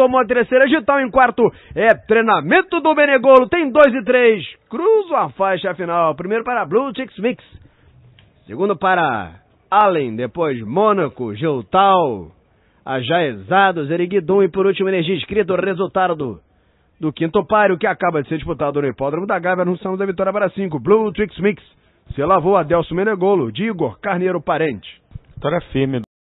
tomou a terceira, Gital em quarto. É treinamento do Benegolo, tem dois e três. Cruzo a faixa final. Primeiro para Blue Chicks Mix. Segundo para Allen, depois Mônaco, Giltal, Ajaezados, Eriguidum e por último Energia Escrita. O resultado do, do quinto páreo que acaba de ser disputado no Hipódromo da Gávea. Anunciamos da vitória para cinco. Blue Chicks Mix. Se lavou Adelso Menegolo, de Igor Carneiro Parente. Vitória firme.